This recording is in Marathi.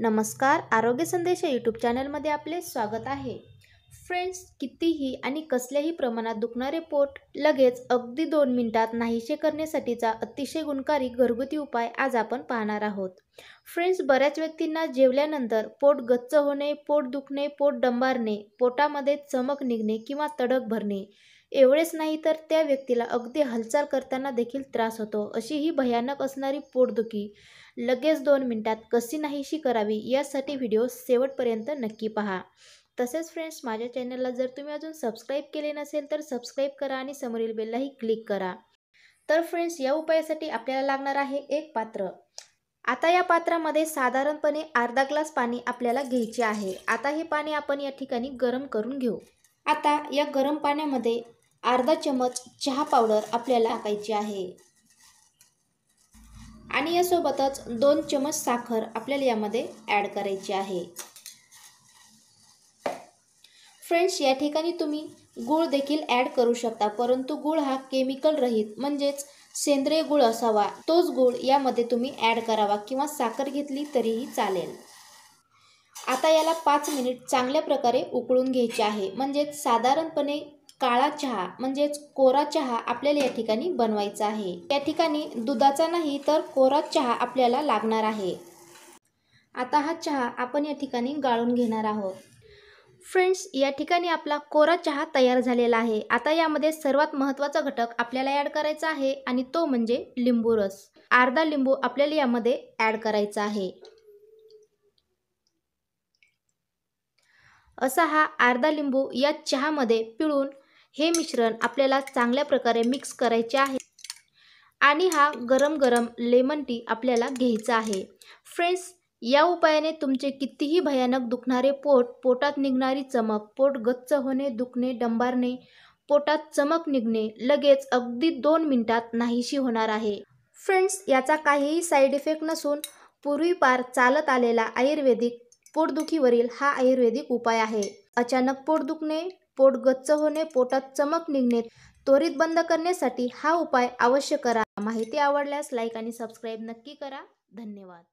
नमस्कार आरोग्य संदेश यूट्यूब चॅनलमध्ये आपले स्वागत आहे फ्रेंड्स कितीही आणि कसल्याही प्रमाणात दुखणारे पोट लगेच अगदी दोन मिनिटात नाहीसे करण्यासाठीचा अतिशय गुणकारी घरगुती उपाय आज आपण पाहणार आहोत फ्रेंड्स बऱ्याच व्यक्तींना जेवल्यानंतर पोट गच्च होणे पोट दुखणे पोट डंबारणे पोटामध्ये चमक निघणे किंवा तडक भरणे एवढेच नाही तर त्या व्यक्तीला अगदी हालचाल करताना देखील त्रास होतो अशी ही भयानक असणारी पोटदुखी लगेच दोन मिनिटात कशी नाहीशी करावी यासाठी व्हिडिओ शेवटपर्यंत नक्की पहा तसेच फ्रेंड्स माझ्या चॅनलला जर तुम्ही अजून सबस्क्राईब केले नसेल तर सबस्क्राईब करा आणि समोरील बेललाही क्लिक करा तर फ्रेंड्स या उपायासाठी आपल्याला लागणार आहे एक पात्र आता या पात्रामध्ये साधारणपणे अर्धा ग्लास पाणी आपल्याला घ्यायचे आहे आता हे पाणी आपण या ठिकाणी गरम करून घेऊ आता या गरम पाण्यामध्ये अर्धा चमच चहा पावडर आपल्याला टाकायची आहे आणि यासोबतच दोन चमच साखर आपल्याला यामध्ये ॲड करायची आहे फ्रेंड्स या ठिकाणी तुम्ही गूळ देखील ॲड करू शकता परंतु गूळ हा केमिकल रहित म्हणजेच सेंद्रिय गूळ असावा तोच गूळ यामध्ये तुम्ही ॲड करावा किंवा साखर घेतली तरीही चालेल आता याला पाच मिनिट चांगल्या प्रकारे उकळून घ्यायचे आहे म्हणजेच साधारणपणे काळा चहा म्हणजेच कोरा चहा आपल्याला या ठिकाणी बनवायचा आहे या ठिकाणी दुधाचा नाही तर कोरा चहा आपल्याला लागणार आहे आता हा चहा आपण या ठिकाणी गाळून घेणार आहोत फ्रेंड्स या ठिकाणी आपला कोरा चहा तयार झालेला आहे आता यामध्ये सर्वात महत्त्वाचा घटक आपल्याला ॲड करायचा आहे आणि तो म्हणजे लिंबू रस अर्धा लिंबू आपल्याला यामध्ये ॲड करायचा आहे असा हा अर्धा लिंबू या चहामध्ये पिळून हे मिश्रण आपल्याला चांगल्या प्रकारे मिक्स करायचे आहे आणि हा गरम गरम लेमन टी आपल्याला घ्यायचा आहे फ्रेंड्स या उपायाने तुमचे कितीही भयानक दुखणारे पोट पोटात निघणारी चमक पोट गच्च होणे दुखणे डंबारणे पोटात चमक निघणे लगेच अगदी दोन मिनिटात नाहीशी होणार आहे फ्रेंड्स याचा काहीही साईड इफेक्ट नसून पूर्वीपार चालत आलेला आयुर्वेदिक पोटदुखीवरील हा आयुर्वेदिक उपाय आहे अचानक पोट दुखणे पोट गच्च होणे पोटात चमक निघणे त्वरित बंद करण्यासाठी हा उपाय अवश्य करा माहिती आवडल्यास लाईक आणि सबस्क्राईब नक्की करा धन्यवाद